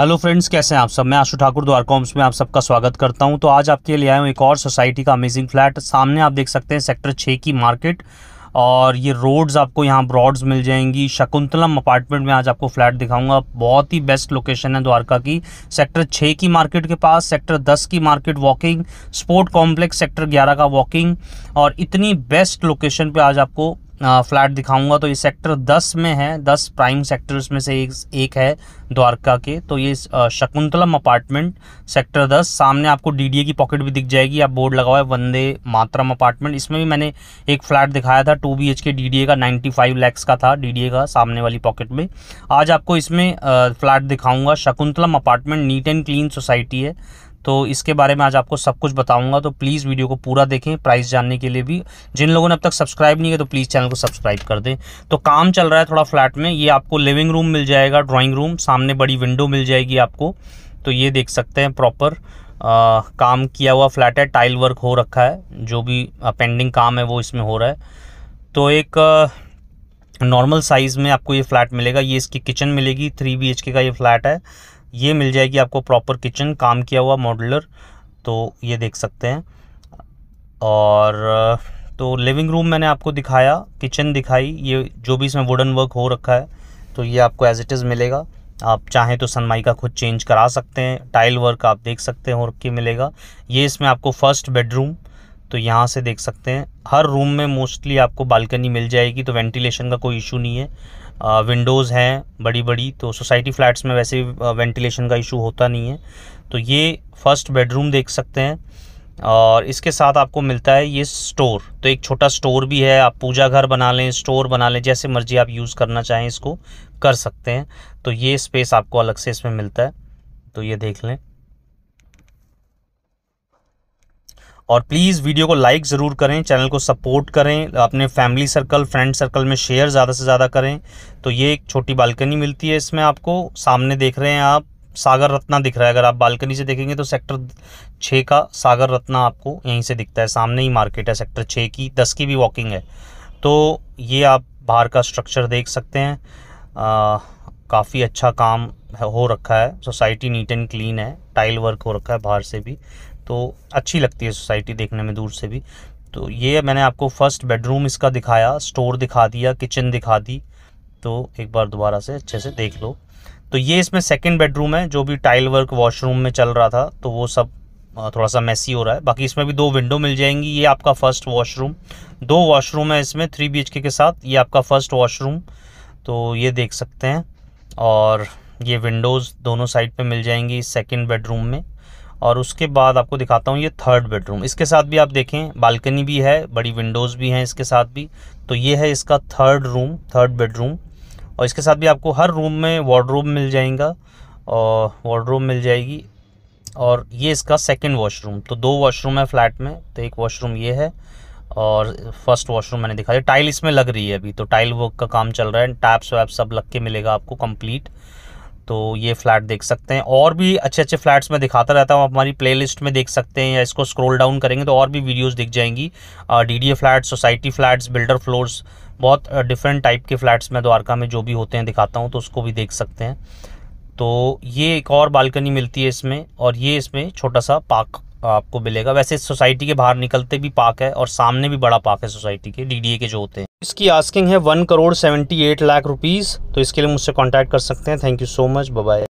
hello friends कैसे हैं आप सब मैं आशु ठाकुर द्वारका होम्स में आप सबका स्वागत करता हूं तो आज आपके लिए आया हूं एक और सोसाइटी का अमेजिंग फ्लैट सामने आप देख सकते हैं सेक्टर छः की मार्केट और ये रोड्स आपको यहाँ ब्रॉड्स मिल जाएंगी शकुंतलम अपार्टमेंट में आज आपको फ्लैट दिखाऊंगा बहुत ही बेस्ट लोकेशन है द्वारका की सेक्टर छः की मार्केट के पास सेक्टर दस की market walking sport complex sector ग्यारह का वॉकिंग और इतनी बेस्ट लोकेशन पर आज आपको फ्लैट दिखाऊंगा तो ये सेक्टर 10 में है 10 प्राइम सेक्टर्स में से एक एक है द्वारका के तो ये शकुंतलम अपार्टमेंट सेक्टर 10 सामने आपको डीडीए की पॉकेट भी दिख जाएगी आप बोर्ड लगा हुआ है वंदे मातरम अपार्टमेंट इसमें भी मैंने एक फ्लैट दिखाया था two B H K D का 95 फाइव लैक्स का था डी का सामने वाली पॉकेट में आज आपको इसमें फ्लैट दिखाऊँगा Shakuntalam apartment neat and clean society है तो इसके बारे में आज आपको सब कुछ बताऊंगा तो प्लीज़ वीडियो को पूरा देखें प्राइस जानने के लिए भी जिन लोगों ने अब तक सब्सक्राइब नहीं किया तो प्लीज़ चैनल को सब्सक्राइब कर दें तो काम चल रहा है थोड़ा फ्लैट में ये आपको लिविंग रूम मिल जाएगा ड्राॅइंग रूम सामने बड़ी विंडो मिल जाएगी आपको तो ये देख सकते हैं प्रॉपर काम किया हुआ फ्लैट है टाइल वर्क हो रखा है जो भी पेंडिंग काम है वो इसमें हो रहा है तो एक नॉर्मल साइज़ में आपको ये फ्लैट मिलेगा ये इसकी किचन मिलेगी थ्री बी का ये फ्लैट है ये मिल जाएगी आपको प्रॉपर किचन काम किया हुआ मॉडलर तो ये देख सकते हैं और तो लिविंग रूम मैंने आपको दिखाया किचन दिखाई ये जो भी इसमें वुडन वर्क हो रखा है तो ये आपको एज इट इज़ मिलेगा आप चाहें तो सनमाई का खुद चेंज करा सकते हैं टाइल वर्क आप देख सकते हैं और के मिलेगा ये इसमें आपको फर्स्ट बेडरूम तो यहाँ से देख सकते हैं हर रूम में मोस्टली आपको बालकनी मिल जाएगी तो वेंटिलेशन का कोई इशू नहीं है विंडोज़ हैं बड़ी बड़ी तो सोसाइटी फ्लैट्स में वैसे वेंटिलेशन का इशू होता नहीं है तो ये फर्स्ट बेडरूम देख सकते हैं और इसके साथ आपको मिलता है ये स्टोर तो एक छोटा स्टोर भी है आप पूजा घर बना लें स्टोर बना लें जैसे मर्जी आप यूज़ करना चाहें इसको कर सकते हैं तो ये स्पेस आपको अलग से इसमें मिलता है तो ये देख लें और प्लीज़ वीडियो को लाइक ज़रूर करें चैनल को सपोर्ट करें अपने फैमिली सर्कल फ्रेंड सर्कल में शेयर ज़्यादा से ज़्यादा करें तो ये एक छोटी बालकनी मिलती है इसमें आपको सामने देख रहे हैं आप सागर रत्ना दिख रहा है अगर आप बालकनी से देखेंगे तो सेक्टर छः का सागर रत्ना आपको यहीं से दिखता है सामने ही मार्केट है सेक्टर छः की दस की भी वॉकिंग है तो ये आप बाहर का स्ट्रक्चर देख सकते हैं काफ़ी अच्छा काम हो रखा है सोसाइटी नीट एंड क्लीन है टाइल वर्क हो रखा है बाहर से भी तो अच्छी लगती है सोसाइटी देखने में दूर से भी तो ये मैंने आपको फर्स्ट बेडरूम इसका दिखाया स्टोर दिखा दिया किचन दिखा दी तो एक बार दोबारा से अच्छे से देख लो तो ये इसमें सेकंड बेडरूम है जो भी टाइल वर्क वॉशरूम में चल रहा था तो वो सब थोड़ा सा मैसी हो रहा है बाकी इसमें भी दो विंडो मिल जाएंगी ये आपका फर्स्ट वॉशरूम दो वॉशरूम है इसमें थ्री बी के साथ ये आपका फर्स्ट वॉशरूम तो ये देख सकते हैं और ये विंडोज़ दोनों साइड पे मिल जाएंगी सेकंड बेडरूम में और उसके बाद आपको दिखाता हूँ ये थर्ड बेडरूम इसके साथ भी आप देखें बालकनी भी है बड़ी विंडोज़ भी हैं इसके साथ भी तो ये है इसका थर्ड रूम थर्ड बेडरूम और इसके साथ भी आपको हर रूम में वार्डरूम मिल जाएगा और वार्डरूम मिल जाएगी और ये इसका सेकंड वॉशरूम तो दो वॉशरूम है फ्लैट में तो एक वॉशरूम ये है और फर्स्ट वॉशरूम मैंने दिखा दिया टाइल इसमें लग रही है अभी तो टाइल वर्क का काम चल रहा है टैप्स वैप्स सब लग के मिलेगा आपको कंप्लीट तो ये फ्लैट देख सकते हैं और भी अच्छे अच्छे फ्लैट्स में दिखाता रहता हूँ आप हमारी प्लेलिस्ट में देख सकते हैं या इसको स्क्रॉल डाउन करेंगे तो और भी वीडियोस दिख जाएंगी D D flat society flats builder floors बहुत डिफरेंट टाइप के फ्लैट्स में द्वारका में जो भी होते हैं दिखाता हूँ तो उसको भी देख सकते हैं तो ये एक और बालकनी मिलती है इसमें और ये इसमें छोटा सा पार्क आपको मिलेगा वैसे सोसाइटी के बाहर निकलते भी पार्क है और सामने भी बड़ा पार्क है सोसाइटी के डीडीए के जो होते हैं इसकी आस्किंग है one crore seventy eight lakh rupees तो इसके लिए मुझसे कांटेक्ट कर सकते हैं thank you so much bye